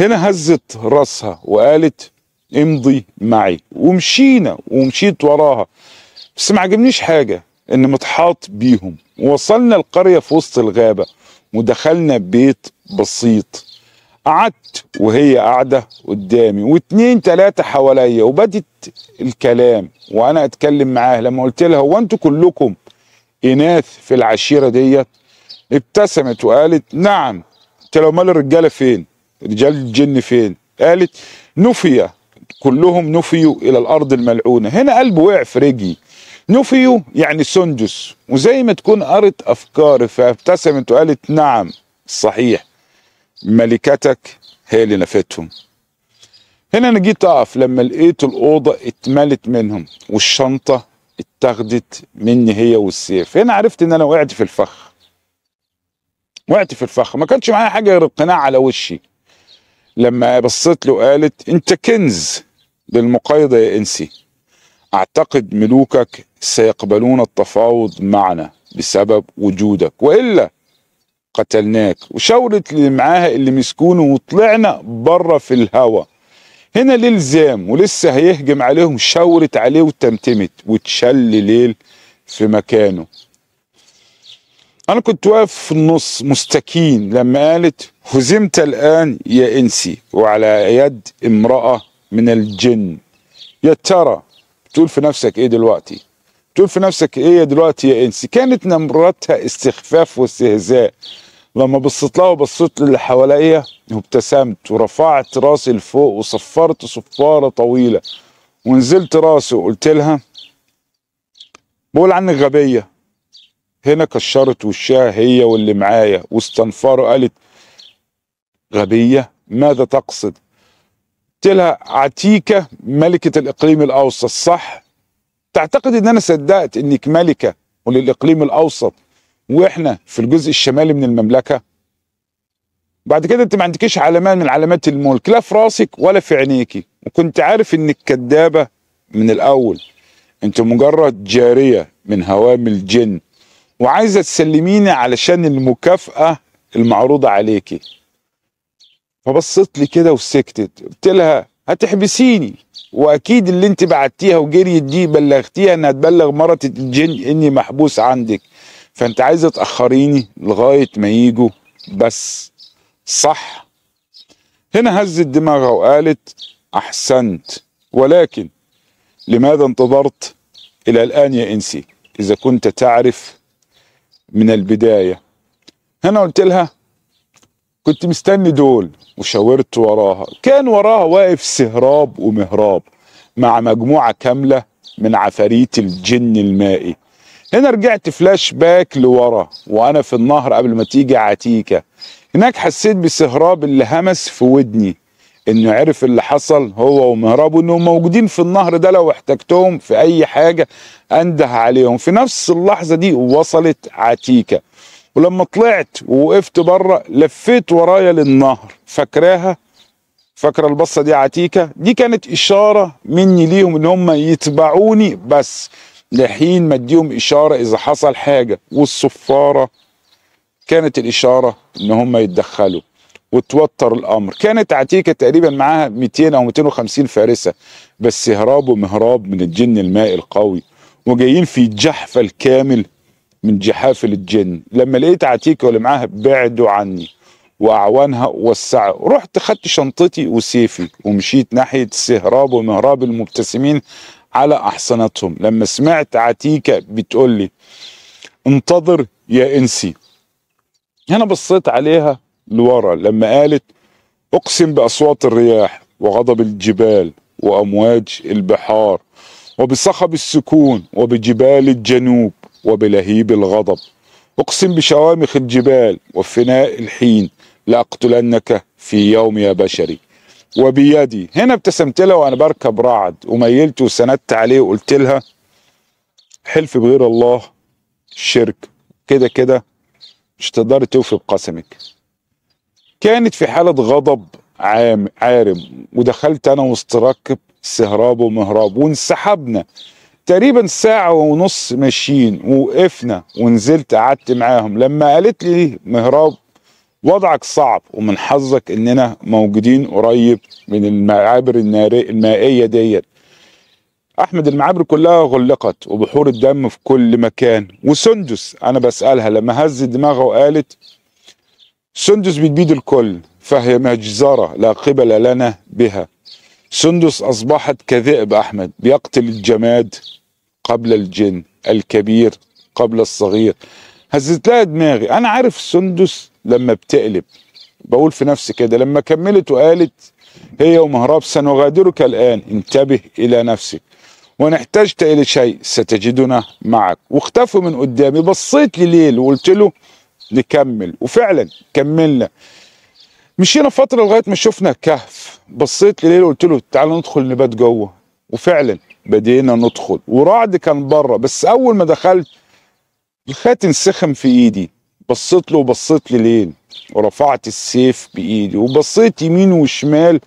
هنا هزت راسها وقالت امضي معي ومشينا ومشيت وراها بس ما عجبنيش حاجة ان متحاط بيهم ووصلنا القرية في وسط الغابة ودخلنا بيت بسيط قعدت وهي قاعدة قدامي واتنين تلاتة حواليا وبدت الكلام وانا اتكلم معاها لما قلت لها هو انتوا كلكم اناث في العشيرة ديت ابتسمت وقالت نعم قلت لها امال الرجالة فين رجال الجن فين قالت نفي كلهم نفيوا الى الارض الملعونه هنا قلبه وقع في رجلي نفيوا يعني سندس وزي ما تكون قرت افكاري فابتسمت وقالت نعم صحيح ملكتك هي اللي نفتهم هنا انا جيت اقف لما لقيت الاوضه اتملت منهم والشنطه اتاخدت مني هي والسيف هنا عرفت ان انا وقعت في الفخ وقعت في الفخ ما كانش معايا حاجه غير القناع على وشي لما بصت له قالت انت كنز للمقايضة يا انسي اعتقد ملوكك سيقبلون التفاوض معنا بسبب وجودك والا قتلناك وشاورت اللي معاها اللي مسكونه وطلعنا بره في الهوا هنا للزام ولسه هيهجم عليهم شاورت عليه وتمتمت وتشل ليل في مكانه انا كنت واقف في النص مستكين لما قالت هزمت الآن يا إنسي وعلى يد امرأة من الجن يا ترى تقول في نفسك إيه دلوقتي تقول في نفسك إيه دلوقتي يا إنسي كانت نمرتها استخفاف واستهزاء لما بصيت لها وبصيت للي حواليا وابتسمت ورفعت راسي لفوق وصفرت صفارة طويلة ونزلت راسي وقلت لها بقول عنك غبية هنا كشرت وشها هي واللي معايا واستنفروا قالت غبية ماذا تقصد قلت لها عتيكة ملكة الإقليم الأوسط صح تعتقد ان انا صدقت انك ملكة وللإقليم الأوسط واحنا في الجزء الشمالي من المملكة بعد كده انت ما عندكيش علامات من علامات الملك لا في راسك ولا في عينيكي وكنت عارف انك كدابة من الأول انت مجرد جارية من هوام الجن وعايزة تسلميني علشان المكافأة المعروضة عليكي فبصت لي كده وسكتت قلت لها هتحبسيني واكيد اللي انت بعتيها وجريت دي بلغتيها انها تبلغ مرات الجن اني محبوس عندك فانت عايزه تاخريني لغايه ما يجوا بس صح هنا هزت دماغها وقالت احسنت ولكن لماذا انتظرت الى الان يا انسي اذا كنت تعرف من البدايه هنا قلت لها كنت مستني دول وشاورت وراها كان وراها واقف سهراب ومهراب مع مجموعة كاملة من عفاريت الجن المائي هنا رجعت فلاش باك لورا وانا في النهر قبل ما تيجي عتيكة هناك حسيت بسهراب اللي همس في ودني انه عرف اللي حصل هو ومهراب وانهم موجودين في النهر ده لو احتجتهم في اي حاجه انده عليهم في نفس اللحظه دي وصلت عتيكه ولما طلعت ووقفت بره لفيت ورايا للنهر فاكراها فاكره البصه دي عتيكه دي كانت اشاره مني ليهم ان هم يتبعوني بس لحين ما اديهم اشاره اذا حصل حاجه والصفاره كانت الاشاره ان هم يتدخلوا وتوتر الامر كانت عتيكه تقريبا معاها 200 او 250 فارسه بس هرابه مهراب من الجن المائي القوي وجايين في جحفل كامل من جحافل الجن لما لقيت عتيكة واللي معاها بعدوا عني وأعوانها وسعوا رحت خدت شنطتي وسيفي ومشيت ناحية سهراب ومهراب المبتسمين على أحصنتهم لما سمعت عتيكة بتقول لي انتظر يا إنسي هنا بصيت عليها لورا لما قالت أقسم بأصوات الرياح وغضب الجبال وأمواج البحار وبصخب السكون وبجبال الجنوب وبلهيب الغضب أقسم بشوامخ الجبال وفناء الحين لأقتلنك في يوم يا بشري وبيدي هنا ابتسمت لها وأنا بركب رعد وميلت وسندت عليه وقلت لها حلف بغير الله شرك كده كده مش تقدري توفي بقسمك كانت في حالة غضب عام عارم ودخلت أنا وسط سهراب ومهراب وانسحبنا تقريبا ساعة ونص ماشيين وقفنا ونزلت قعدت معاهم لما قالت لي مهراب وضعك صعب ومن حظك اننا موجودين قريب من المعابر المائية ديت احمد المعابر كلها غلقت وبحور الدم في كل مكان وسندس انا بسألها لما هز دماغها وقالت سندس بتبيد الكل فهي مجزرة لا قبل لنا بها سندس أصبحت كذئب أحمد بيقتل الجماد قبل الجن الكبير قبل الصغير هزت لها دماغي انا عارف سندس لما بتقلب بقول في نفسي كده لما كملت وقالت هي ومهراب سنغادرك الان انتبه الى نفسك وان احتجت الى شيء ستجدنا معك واختفوا من قدامي بصيت لليل وقلت له نكمل وفعلا كملنا مشينا فتره لغايه ما شفنا كهف بصيت لليل وقلت له تعال ندخل نبات جوه وفعلا بدينا ندخل ورعد كان بره بس اول ما دخلت الخاتم سخن في ايدي بصيت له وبصيت لليل ورفعت السيف بايدي وبصيت يمين وشمال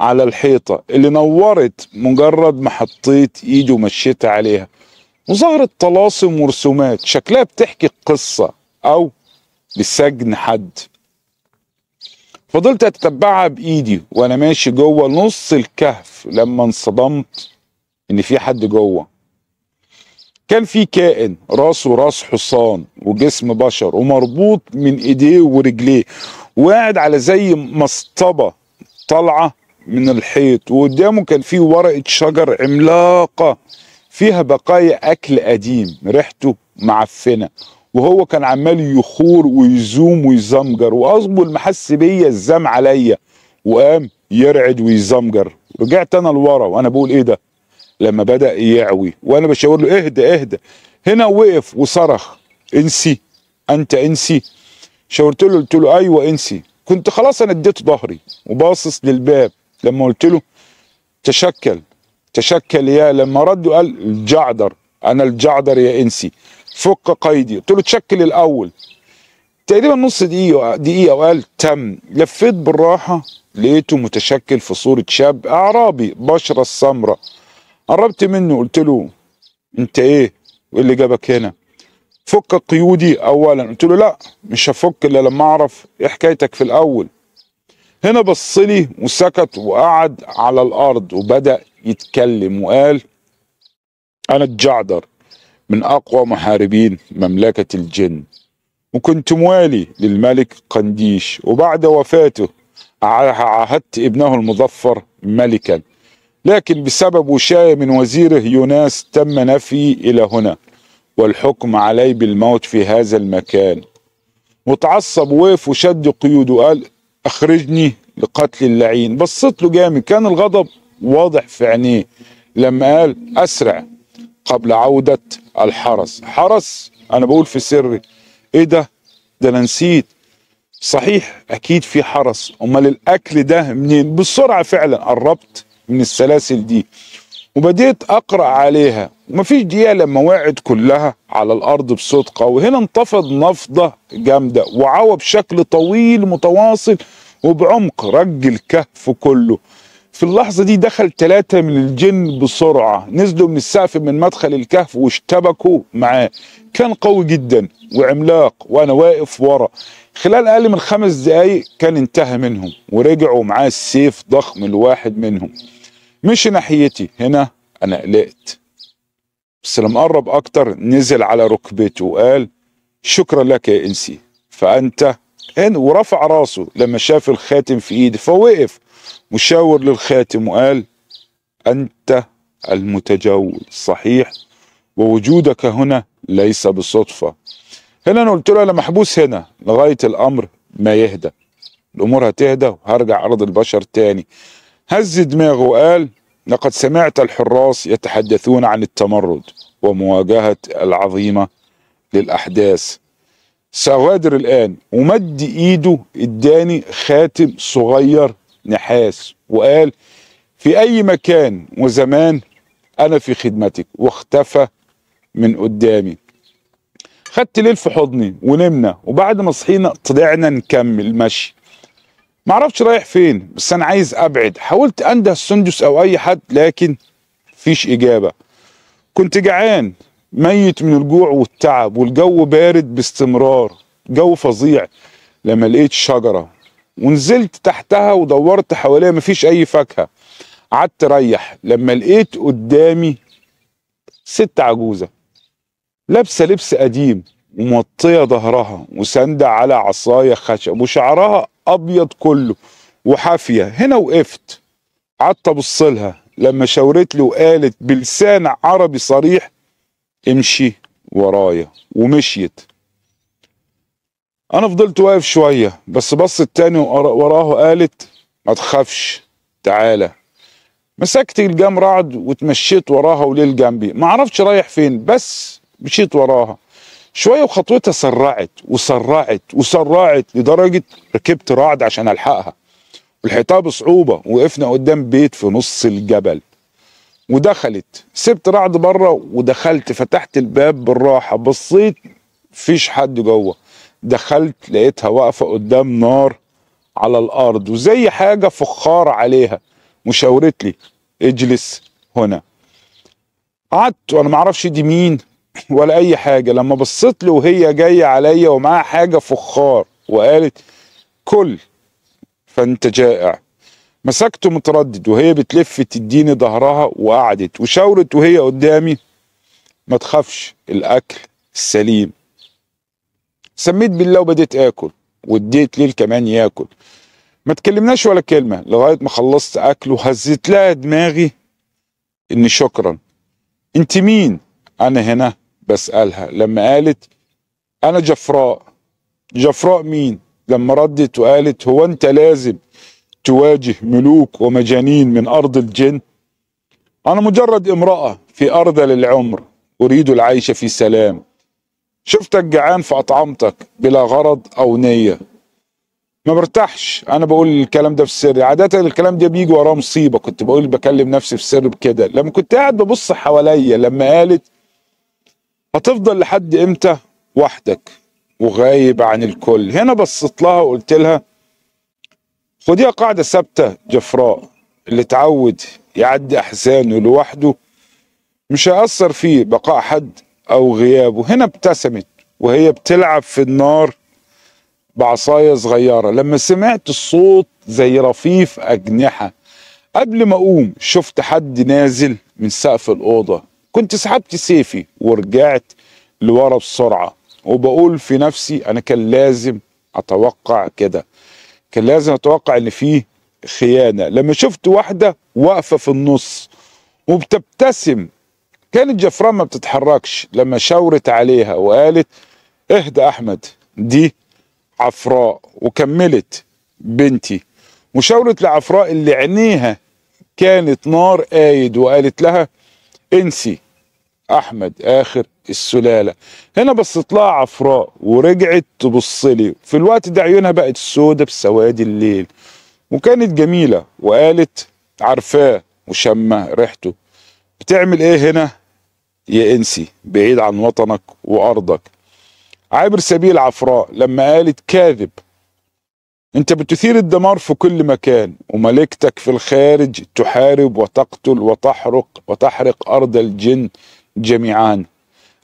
على الحيطه اللي نورت مجرد ما حطيت ايدي ومشيت عليها وظهرت طلاسم ورسومات شكلها بتحكي قصه او لسجن حد فضلت اتتبعها بايدي وانا ماشي جوه نص الكهف لما انصدمت ان في حد جوه كان في كائن راسه راس حصان وجسم بشر ومربوط من ايديه ورجليه وقاعد على زي مصطبه طالعه من الحيط وقدامه كان في ورقه شجر عملاقه فيها بقايا اكل قديم ريحته معفنه وهو كان عمال يخور ويزوم ويزمجر واصبه المحس بيا الزام عليا وقام يرعد ويزمجر رجعت انا لورا وانا بقول ايه ده لما بدا يعوي وانا بشاور له اهدى اهدى هنا وقف وصرخ انسي انت انسي شاورت له قلت له ايوه انسي كنت خلاص انا اديت ظهري وباصص للباب لما قلت له تشكل تشكل يا لما رد قال الجعدر انا الجعدر يا انسي فك قيدي قلت له تشكل الاول تقريبا نص دقيقه دقيقه وقال تم لفيت بالراحه لقيته متشكل في صوره شاب اعرابي بشره السمره قربت منه قلت له انت ايه وايه اللي جابك هنا فك قيودي اولا قلت له لا مش هفك الا لما اعرف ايه حكايتك في الاول هنا بص لي وسكت وقعد على الارض وبدا يتكلم وقال انا الجعدر من اقوى محاربين مملكه الجن وكنت موالي للملك قنديش وبعد وفاته عاهدت ابنه المظفر ملكا لكن بسبب وشاية من وزيره يوناس تم نفي إلى هنا والحكم عليه بالموت في هذا المكان وتعصب وقف وشد قيوده وقال أخرجني لقتل اللعين بصيت له جامد كان الغضب واضح في عينيه لما قال أسرع قبل عودة الحرس حرس أنا بقول في سري إيه ده ده أنا نسيت صحيح أكيد في حرس أمال الأكل ده منين بالسرعة فعلا قربت من السلاسل دي وبديت اقرا عليها ومفيش دقيقه لما وقعت كلها على الارض بصوت قوي هنا انتفض نفضه جامده وعوى بشكل طويل متواصل وبعمق رج الكهف كله في اللحظه دي دخل ثلاثه من الجن بسرعه نزلوا من السقف من مدخل الكهف واشتبكوا معاه كان قوي جدا وعملاق وانا واقف ورا خلال اقل من خمس دقايق كان انتهى منهم ورجعوا معاه السيف ضخم الواحد منهم مش ناحيتي هنا انا قلقت بس لما قرب اكتر نزل على ركبته وقال شكرا لك يا انسي فانت ان ورفع راسه لما شاف الخاتم في ايدي فوقف مشاور للخاتم وقال انت المتجول صحيح ووجودك هنا ليس بالصدفه هنا انا قلت له انا محبوس هنا لغايه الامر ما يهدى الامور هتهدى وهرجع ارض البشر تاني هز دماغه وقال لقد سمعت الحراس يتحدثون عن التمرد ومواجهة العظيمة للأحداث سأغادر الآن ومد إيده إداني خاتم صغير نحاس وقال في أي مكان وزمان أنا في خدمتك واختفى من قدامي خدت ليل في حضني ونمنا وبعد ما صحينا طلعنا نكمل مشي معرفش رايح فين بس انا عايز ابعد حاولت انده السندس او اي حد لكن فيش اجابه كنت جعان ميت من الجوع والتعب والجو بارد باستمرار جو فظيع لما لقيت شجره ونزلت تحتها ودورت حواليها مفيش اي فاكهه قعدت اريح لما لقيت قدامي ست عجوزه لابسه لبس قديم وموطيه ظهرها وساندة على عصايه خشب وشعرها ابيض كله وحافيه هنا وقفت قعدت ابص لها لما شاورت لي وقالت بلسان عربي صريح امشي ورايا ومشيت انا فضلت واقف شويه بس بصت تاني وراه قالت ما تخافش تعالى مسكت الجام رعد وتمشيت وراها وليل جنبي ما عرفتش رايح فين بس مشيت وراها شويه وخطوتها سرعت وسرعت وسرعت لدرجه ركبت رعد عشان الحقها ولحقتها بصعوبه وقفنا قدام بيت في نص الجبل ودخلت سبت رعد بره ودخلت فتحت الباب بالراحه بصيت مفيش حد جوه دخلت لقيتها واقفه قدام نار على الارض وزي حاجه فخار عليها وشاورت لي اجلس هنا قعدت وانا معرفش دي مين ولا اي حاجه لما بصيت له وهي جايه عليا ومعاها حاجه فخار وقالت كل فانت جائع مسكته متردد وهي بتلف تديني ظهرها وقعدت وشاورت وهي قدامي ما تخافش الاكل السليم سميت بالله وبديت اكل واديت ليل كمان ياكل ما تكلمناش ولا كلمه لغايه ما خلصت اكل وهزيت لها دماغي ان شكرا انت مين انا هنا بسالها لما قالت انا جفراء جفراء مين لما ردت وقالت هو انت لازم تواجه ملوك ومجانين من ارض الجن انا مجرد امراه في ارذل العمر اريد العيش في سلام شفتك جعان فاطعمتك بلا غرض او نيه ما برتاحش انا بقول الكلام ده في السر عاده الكلام ده بيجي وراه مصيبه كنت بقول بكلم نفسي في السر بكده لما كنت قاعد ببص حواليا لما قالت هتفضل لحد امتى وحدك وغايب عن الكل هنا بصيت لها وقلت لها خديها قاعده ثابته جفراء اللي اتعود يعدي احزانه لوحده مش هيأثر فيه بقاء حد او غيابه هنا ابتسمت وهي بتلعب في النار بعصايه صغيره لما سمعت الصوت زي رفيف اجنحه قبل ما اقوم شفت حد نازل من سقف الاوضه كنت سحبت سيفي ورجعت لورا بسرعة وبقول في نفسي أنا كان لازم أتوقع كده كان لازم أتوقع إن فيه خيانة لما شفت واحدة واقفة في النص وبتبتسم كانت جفران ما بتتحركش لما شاورت عليها وقالت اهدى أحمد دي عفراء وكملت بنتي وشاورت لعفراء اللي عينيها كانت نار قايد وقالت لها انسي احمد اخر السلاله هنا بس لها عفراء ورجعت تبص لي في الوقت ده عيونها بقت سودة بسواد الليل وكانت جميله وقالت عارفاه وشمه ريحته بتعمل ايه هنا يا انسي بعيد عن وطنك وارضك عابر سبيل عفراء لما قالت كاذب انت بتثير الدمار في كل مكان وملكتك في الخارج تحارب وتقتل وتحرق وتحرق ارض الجن جميعا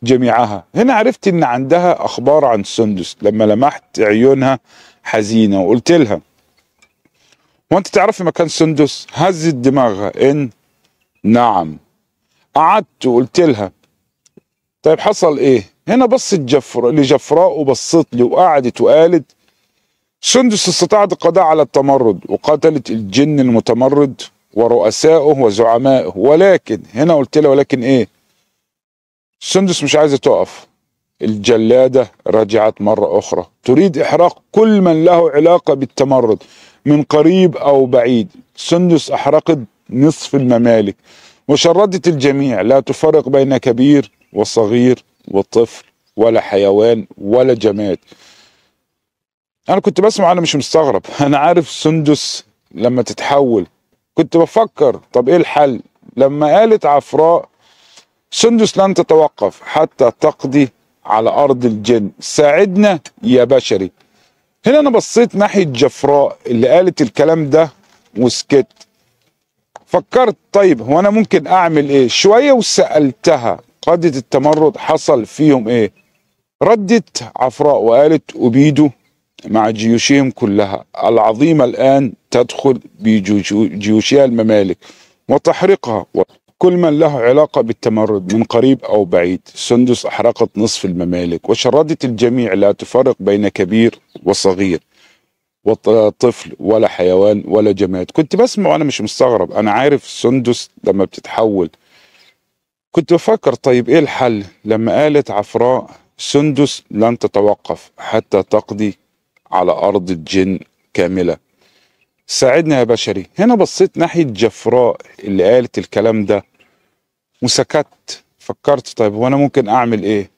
جميعها هنا عرفت ان عندها اخبار عن سندس لما لمحت عيونها حزينه وقلت لها وانت تعرفي مكان سندس هزت دماغها ان نعم قعدت وقلت لها طيب حصل ايه هنا بصت جفر لجفراء وبصت لي وقعدت وقالت سندس استطاعت القضاء على التمرد وقتلت الجن المتمرد ورؤسائه وزعمائه ولكن هنا قلت لها ولكن ايه سندس مش عايزه تقف الجلادة رجعت مرة أخرى تريد إحراق كل من له علاقة بالتمرد من قريب أو بعيد سندس أحرقت نصف الممالك وشردت الجميع لا تفرق بين كبير وصغير وطفل ولا حيوان ولا جماد انا كنت بسمع انا مش مستغرب انا عارف سندس لما تتحول كنت بفكر طب ايه الحل لما قالت عفراء سندس لن تتوقف حتى تقضي على ارض الجن ساعدنا يا بشري هنا انا بصيت ناحيه جفراء اللي قالت الكلام ده وسكت فكرت طيب هو انا ممكن اعمل ايه شويه وسالتها قاده التمرد حصل فيهم ايه ردت عفراء وقالت ابيده مع جيوشهم كلها العظيمة الآن تدخل بجيوشها الممالك وتحرقها كل من له علاقة بالتمرد من قريب أو بعيد سندس أحرقت نصف الممالك وشردت الجميع لا تفرق بين كبير وصغير طفل ولا حيوان ولا جماد كنت بسمع وأنا مش مستغرب أنا عارف سندس لما بتتحول كنت بفكر طيب إيه الحل لما قالت عفراء سندس لن تتوقف حتى تقضي على أرض الجن كاملة ساعدنا يا بشري هنا بصيت ناحية جفراء اللي قالت الكلام ده وسكت فكرت طيب وانا ممكن اعمل ايه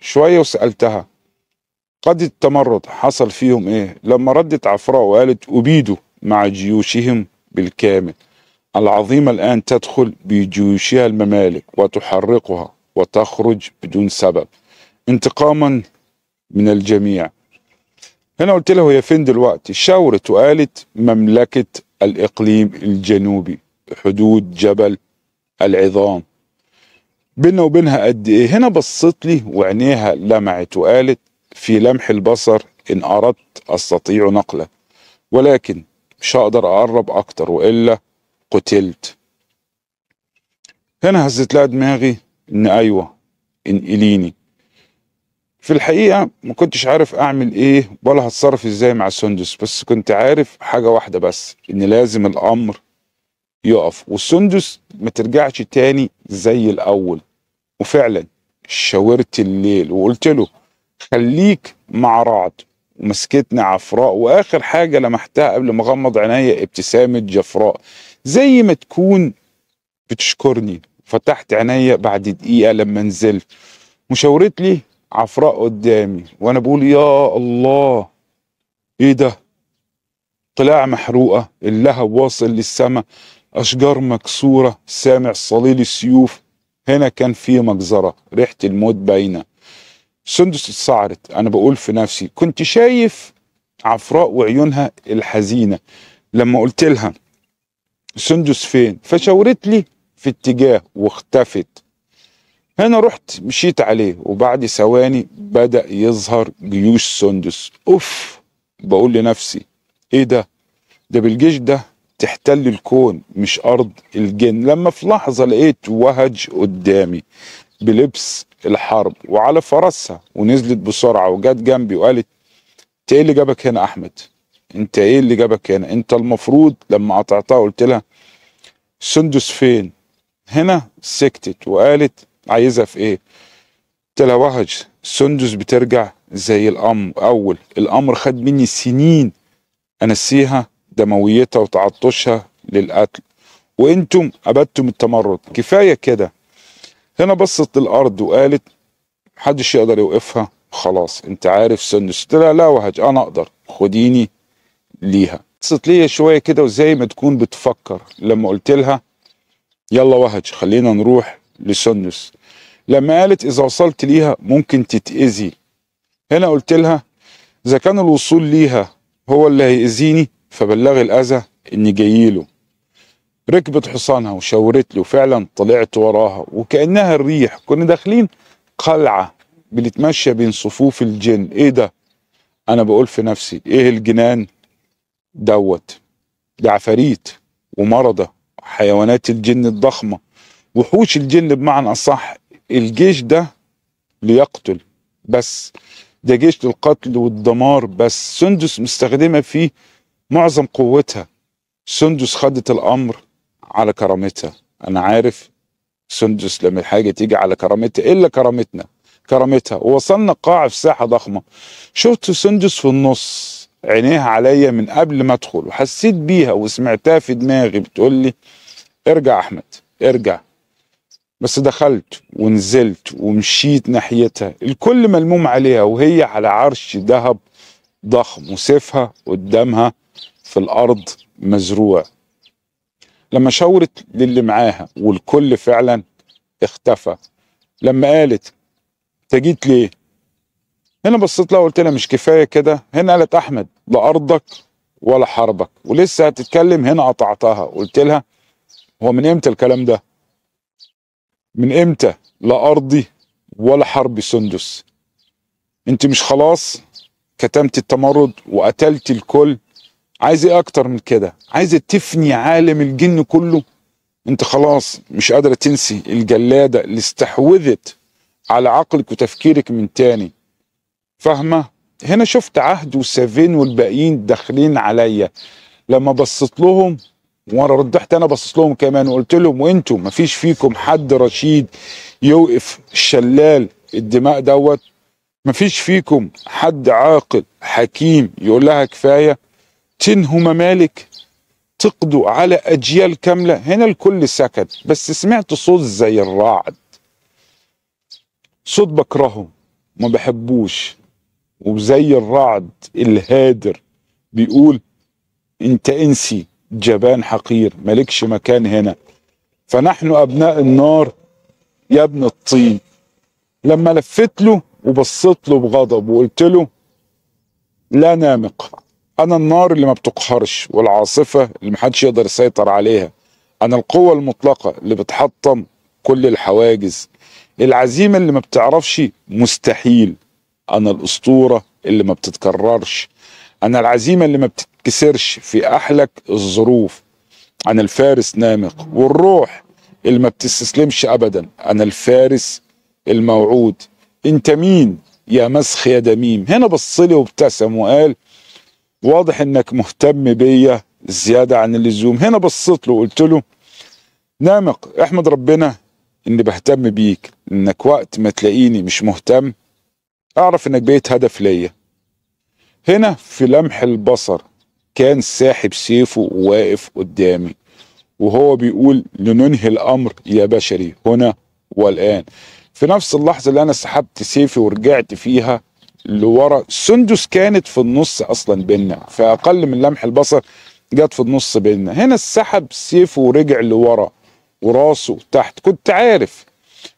شوية وسألتها قد التمرد حصل فيهم ايه لما ردت عفراء وقالت أبيدوا مع جيوشهم بالكامل العظيمة الآن تدخل بجيوشها الممالك وتحرقها وتخرج بدون سبب انتقاما من الجميع هنا قلت له هي فين دلوقتي شاورت وقالت مملكة الإقليم الجنوبي حدود جبل العظام بينا وبينها قد إيه هنا بصت لي وعينيها لمعت وقالت في لمح البصر إن أردت أستطيع نقله ولكن مش هقدر أقرب أكتر وإلا قتلت هنا هزت لها دماغي إن أيوة إن إليني في الحقيقة ما كنتش عارف أعمل إيه ولا هتصرف إزاي مع السندس بس كنت عارف حاجة واحدة بس إن لازم الأمر يقف والسندس ما ترجعش تاني زي الأول وفعلا شاورت الليل وقلت له خليك مع رعد ومسكتني عفراء واخر حاجه لمحتها قبل ما اغمض عينيا ابتسامه جفراء زي ما تكون بتشكرني فتحت عينيا بعد دقيقه لما نزلت وشاورت لي عفراء قدامي وانا بقول يا الله ايه ده قلاع محروقه اللهب واصل للسماء اشجار مكسوره سامع صليل السيوف هنا كان في مجزره ريحه الموت باينه سندس اتسعرت انا بقول في نفسي كنت شايف عفراء وعيونها الحزينه لما قلت لها سندس فين فشاورت لي في اتجاه واختفت هنا رحت مشيت عليه وبعد ثواني بدأ يظهر جيوش سندس أوف بقول لنفسي إيه ده ده بالجيش ده تحتل الكون مش أرض الجن لما في لحظة لقيت وهج قدامي بلبس الحرب وعلى فرسها ونزلت بسرعة وجت جنبي وقالت انت ايه اللي جابك هنا احمد انت ايه اللي جابك هنا انت المفروض لما قطعتها قلت لها سندس فين هنا سكتت وقالت عايزها في ايه تلوهج السندس بترجع زي الامر اول الامر خد مني سنين انسيها دمويتها وتعطشها للقتل وانتم ابدتم التمرد كفايه كده هنا بصت للارض وقالت محدش يقدر يوقفها خلاص انت عارف سندس قلت لها لا وهج انا اقدر خديني ليها بصت ليا شويه كده وزي ما تكون بتفكر لما قلت لها يلا وهج خلينا نروح لسنس لما قالت اذا وصلت ليها ممكن تتاذي هنا قلت لها اذا كان الوصول ليها هو اللي هيأذيني فبلغ الاذى اني له ركبت حصانها وشاورت له فعلا طلعت وراها وكانها الريح كنا داخلين قلعه بنتمشى بين صفوف الجن ايه ده انا بقول في نفسي ايه الجنان دوت ده عفاريت ومرضى حيوانات الجن الضخمه وحوش الجن بمعنى أصح الجيش ده ليقتل بس ده جيش للقتل والدمار بس سندس مستخدمة فيه معظم قوتها سندس خدت الأمر على كرامتها أنا عارف سندس لما الحاجة تيجي على كرامتها إلا كرامتنا كرامتها ووصلنا قاعة في ساحة ضخمة شفت سندس في النص عينيها عليا من قبل ما ادخل وحسيت بيها وسمعتها في دماغي بتقول لي ارجع احمد ارجع بس دخلت ونزلت ومشيت ناحيتها الكل ملموم عليها وهي على عرش ذهب ضخم وسيفها قدامها في الأرض مزروع لما شاورت للي معاها والكل فعلا اختفى لما قالت تجيت ليه هنا بصيت لها وقلت لها مش كفايه كده هنا قالت احمد لا ارضك ولا حربك ولسه هتتكلم هنا قطعتها قلت لها هو من امتى الكلام ده من امتى لا ارضي ولا حرب سندس انت مش خلاص كتمت التمرد وقتلت الكل عايز ايه اكتر من كده عايز تفني عالم الجن كله انت خلاص مش قادره تنسي الجلاده اللي استحوذت على عقلك وتفكيرك من تاني فاهمه هنا شفت عهد وسافين والباقيين داخلين عليا لما بصيت لهم وانا ردحت انا باصص لهم كمان وقلت لهم وانتم ما فيش فيكم حد رشيد يوقف شلال الدماء دوت ما فيش فيكم حد عاقل حكيم يقول لها كفايه تنهوا ممالك تقضوا على اجيال كامله هنا الكل سكت بس سمعت صوت زي الرعد صوت بكرهه ما بحبوش وزي الرعد الهادر بيقول انت انسي جبان حقير مالكش مكان هنا فنحن أبناء النار يا ابن الطين لما لفت له وبصيت له بغضب وقلت له لا نامق أنا النار اللي ما بتقهرش والعاصفة اللي محدش يقدر يسيطر عليها أنا القوة المطلقة اللي بتحطم كل الحواجز العزيمة اللي ما بتعرفش مستحيل أنا الأسطورة اللي ما بتتكررش أنا العزيمة اللي ما بتتكسرش في أحلك الظروف أنا الفارس نامق والروح اللي ما بتستسلمش أبدا أنا الفارس الموعود أنت مين يا مسخ يا دميم هنا بصلي وابتسم وقال واضح انك مهتم بيا زيادة عن اللزوم هنا بصيت له وقلت له نامق احمد ربنا اني بهتم بيك انك وقت ما تلاقيني مش مهتم اعرف انك بقيت هدف ليا هنا في لمح البصر كان ساحب سيفه واقف قدامي وهو بيقول لننهي الأمر يا بشري هنا والآن في نفس اللحظة اللي أنا سحبت سيفي ورجعت فيها لورا سندس كانت في النص أصلا بينا فأقل من لمح البصر جت في النص بينا هنا سحب سيفه ورجع لورا وراسه تحت كنت عارف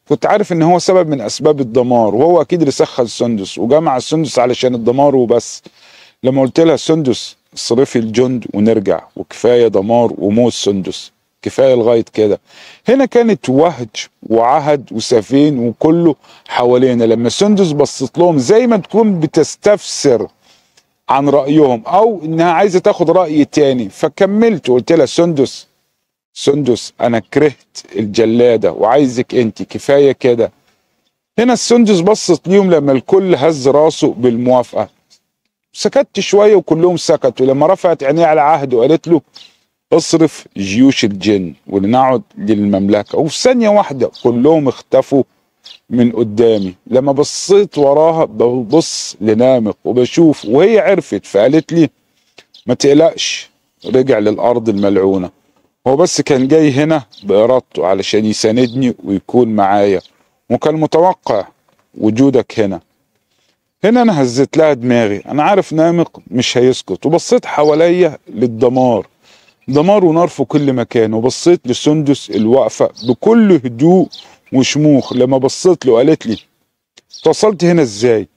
كنت عارف ان هو سبب من اسباب الدمار وهو اكيد اللي سخن السندس وجمع السندس علشان الدمار وبس لما قلت لها سندس صرفي الجند ونرجع وكفايه دمار وموت سندس كفايه لغايه كده هنا كانت وهج وعهد وسفين وكله حوالينا لما سندس بصت لهم زي ما تكون بتستفسر عن رايهم او انها عايزه تاخد راي تاني فكملت وقلت لها سندس سندس انا كرهت الجلاده وعايزك انت كفايه كده هنا السندس بصت ليهم لما الكل هز راسه بالموافقه سكت شويه وكلهم سكتوا لما رفعت عينيه على عهده وقالت له اصرف جيوش الجن ولنعد للمملكه وفي ثانيه واحده كلهم اختفوا من قدامي لما بصيت وراها ببص لنامق وبشوف وهي عرفت فقالت لي ما تقلقش رجع للارض الملعونه هو بس كان جاي هنا بإرادته علشان يساندني ويكون معايا وكان متوقع وجودك هنا هنا أنا هزت لها دماغي أنا عارف نامق مش هيسكت وبصيت حواليا للدمار دمار ونار في كل مكان وبصيت لسندس الواقفة بكل هدوء وشموخ لما بصيت له قالت لي توصلت هنا ازاي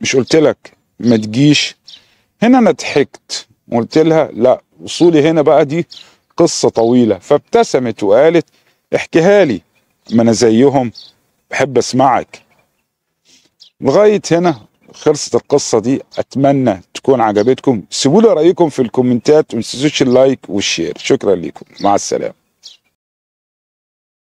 مش قلت لك ما تجيش هنا انا ضحكت وقلت لها لا وصولي هنا بقى دي قصة طويلة فابتسمت وقالت احكيها لي ما أنا زيهم بحب أسمعك لغاية هنا خلصت القصة دي أتمنى تكون عجبتكم سيبولي رأيكم في الكومنتات وما تنسوش اللايك والشير شكرا لكم مع السلامة